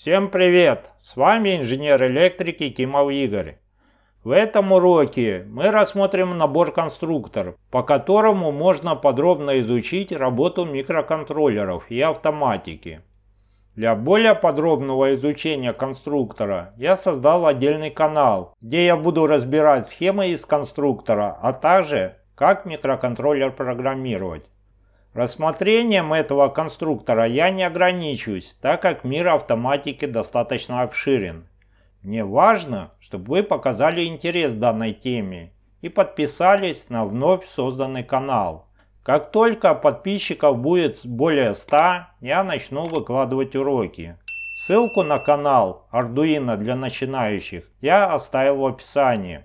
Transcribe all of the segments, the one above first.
Всем привет! С вами инженер электрики Кимов Игорь. В этом уроке мы рассмотрим набор конструкторов, по которому можно подробно изучить работу микроконтроллеров и автоматики. Для более подробного изучения конструктора я создал отдельный канал, где я буду разбирать схемы из конструктора, а также как микроконтроллер программировать. Рассмотрением этого конструктора я не ограничусь, так как мир автоматики достаточно обширен. Мне важно, чтобы вы показали интерес данной теме и подписались на вновь созданный канал. Как только подписчиков будет более 100, я начну выкладывать уроки. Ссылку на канал Arduino для начинающих я оставил в описании.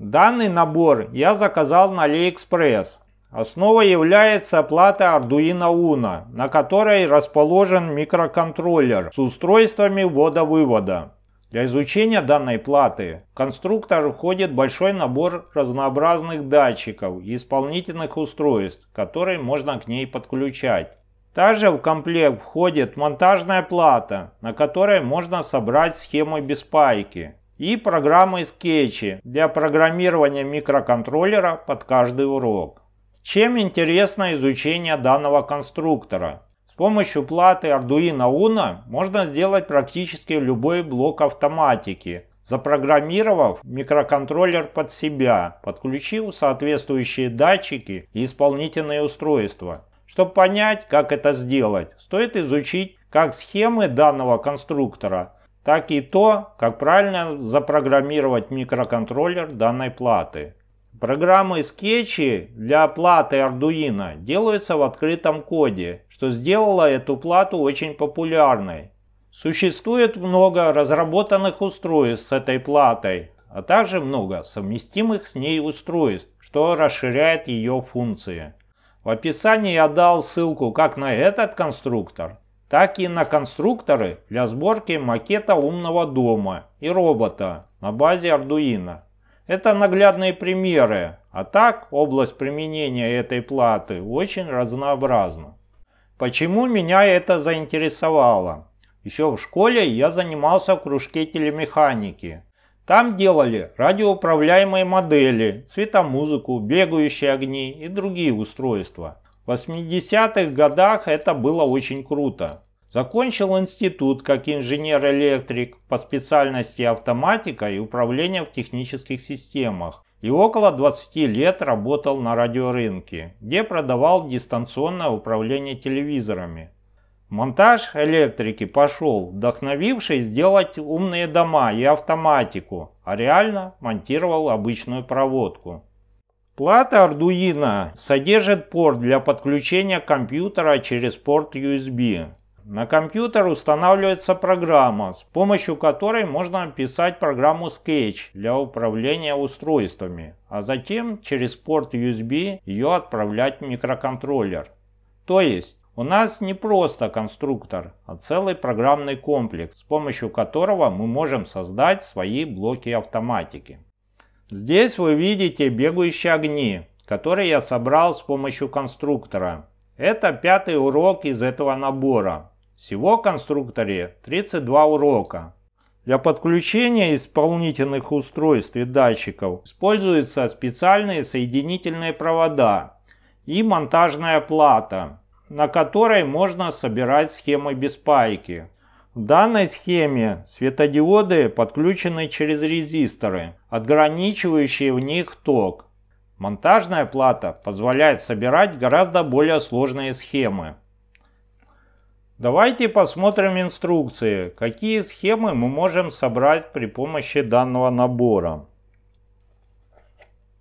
Данный набор я заказал на AliExpress Основой является плата Arduino Uno, на которой расположен микроконтроллер с устройствами ввода-вывода. Для изучения данной платы в конструктор входит большой набор разнообразных датчиков и исполнительных устройств, которые можно к ней подключать. Также в комплект входит монтажная плата, на которой можно собрать схемы без пайки и программы скетчи для программирования микроконтроллера под каждый урок. Чем интересно изучение данного конструктора? С помощью платы Arduino Uno можно сделать практически любой блок автоматики, запрограммировав микроконтроллер под себя, подключив соответствующие датчики и исполнительные устройства. Чтобы понять, как это сделать, стоит изучить как схемы данного конструктора, так и то, как правильно запрограммировать микроконтроллер данной платы. Программы скетчи для оплаты Arduino делаются в открытом коде, что сделало эту плату очень популярной. Существует много разработанных устройств с этой платой, а также много совместимых с ней устройств, что расширяет ее функции. В описании я дал ссылку как на этот конструктор, так и на конструкторы для сборки макета умного дома и робота на базе Arduino. Это наглядные примеры, а так область применения этой платы очень разнообразна. Почему меня это заинтересовало? Еще в школе я занимался в кружке телемеханики. Там делали радиоуправляемые модели, цветомузыку, бегающие огни и другие устройства. В 80-х годах это было очень круто. Закончил институт как инженер-электрик по специальности автоматика и управление в технических системах и около 20 лет работал на радиорынке, где продавал дистанционное управление телевизорами. Монтаж электрики пошел, вдохновившись сделать умные дома и автоматику, а реально монтировал обычную проводку. Плата Arduino содержит порт для подключения компьютера через порт USB. На компьютер устанавливается программа, с помощью которой можно писать программу Sketch для управления устройствами, а затем через порт USB ее отправлять в микроконтроллер. То есть у нас не просто конструктор, а целый программный комплекс, с помощью которого мы можем создать свои блоки автоматики. Здесь вы видите бегающие огни, которые я собрал с помощью конструктора. Это пятый урок из этого набора. Всего в конструкторе 32 урока. Для подключения исполнительных устройств и датчиков используются специальные соединительные провода и монтажная плата, на которой можно собирать схемы без пайки. В данной схеме светодиоды подключены через резисторы, отграничивающие в них ток. Монтажная плата позволяет собирать гораздо более сложные схемы. Давайте посмотрим инструкции, какие схемы мы можем собрать при помощи данного набора.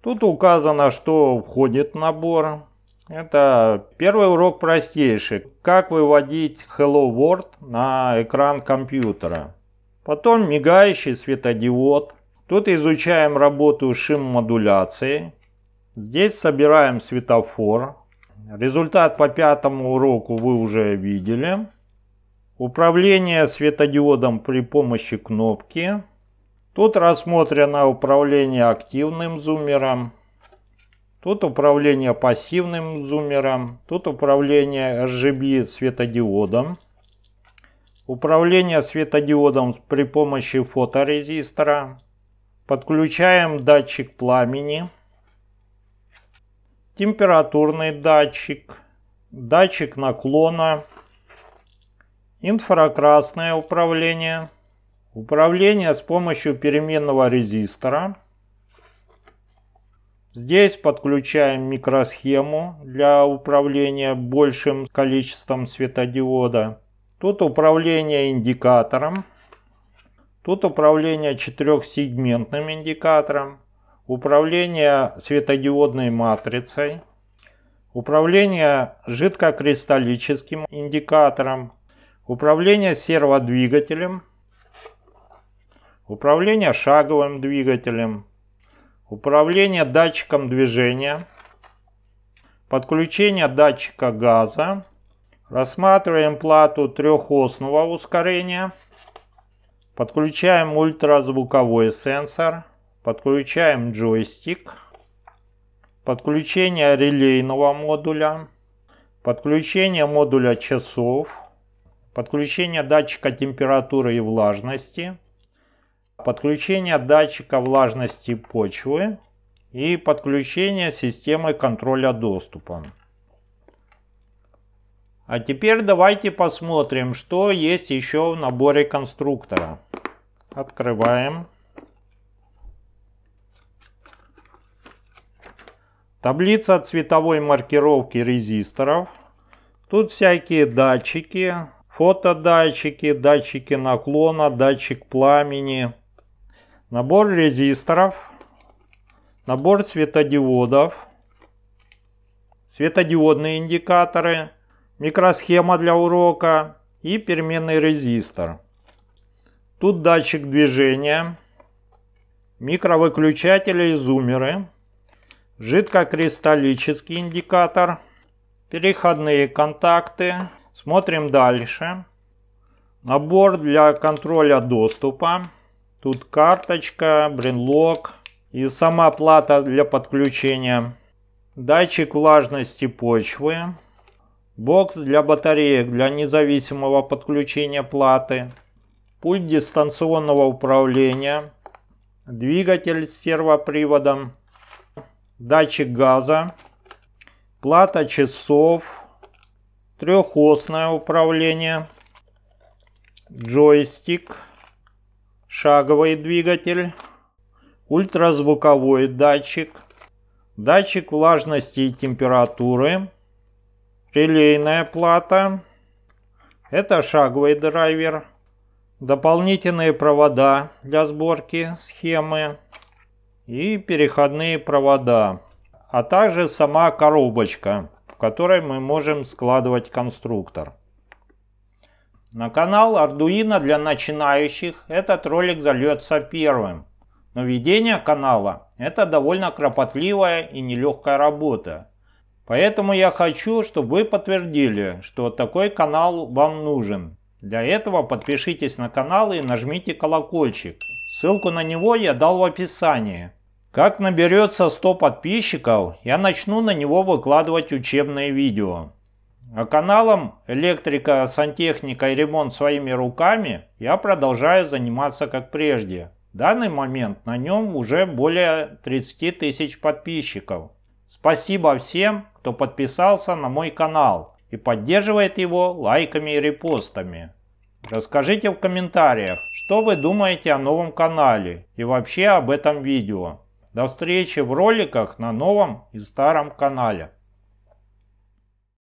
Тут указано, что входит в набор. Это первый урок простейший. Как выводить Hello World на экран компьютера. Потом мигающий светодиод. Тут изучаем работу шим-модуляции. Здесь собираем светофор, Результат по пятому уроку вы уже видели. Управление светодиодом при помощи кнопки. Тут рассмотрено управление активным зуммером. Тут управление пассивным зуммером. Тут управление RGB светодиодом. Управление светодиодом при помощи фоторезистора. Подключаем датчик пламени температурный датчик, датчик наклона, инфракрасное управление, управление с помощью переменного резистора. Здесь подключаем микросхему для управления большим количеством светодиода. Тут управление индикатором. Тут управление четырехсегментным индикатором управление светодиодной матрицей, управление жидкокристаллическим индикатором, управление серводвигателем, управление шаговым двигателем, управление датчиком движения, подключение датчика газа, рассматриваем плату трехосного ускорения, подключаем ультразвуковой сенсор – Подключаем джойстик. Подключение релейного модуля. Подключение модуля часов. Подключение датчика температуры и влажности. Подключение датчика влажности почвы. И подключение системы контроля доступа. А теперь давайте посмотрим, что есть еще в наборе конструктора. Открываем. Таблица цветовой маркировки резисторов. Тут всякие датчики, фотодатчики, датчики наклона, датчик пламени. Набор резисторов. Набор светодиодов. Светодиодные индикаторы. Микросхема для урока и переменный резистор. Тут датчик движения, микровыключатели и зумеры жидкокристаллический индикатор, переходные контакты. Смотрим дальше. Набор для контроля доступа. Тут карточка, брелок и сама плата для подключения. Датчик влажности почвы. Бокс для батареек для независимого подключения платы. Пульт дистанционного управления. Двигатель с сервоприводом датчик газа, плата часов, трехосное управление, джойстик, шаговый двигатель, ультразвуковой датчик, датчик влажности и температуры, релейная плата, это шаговый драйвер, дополнительные провода для сборки схемы, и переходные провода, а также сама коробочка, в которой мы можем складывать конструктор. На канал Arduino для начинающих этот ролик зальется первым. Но ведение канала – это довольно кропотливая и нелегкая работа. Поэтому я хочу, чтобы вы подтвердили, что такой канал вам нужен. Для этого подпишитесь на канал и нажмите колокольчик. Ссылку на него я дал в описании. Как наберется 100 подписчиков, я начну на него выкладывать учебные видео. А каналом «Электрика, сантехника и ремонт своими руками» я продолжаю заниматься как прежде. В данный момент на нем уже более 30 тысяч подписчиков. Спасибо всем, кто подписался на мой канал и поддерживает его лайками и репостами. Расскажите в комментариях, что вы думаете о новом канале и вообще об этом видео. До встречи в роликах на новом и старом канале.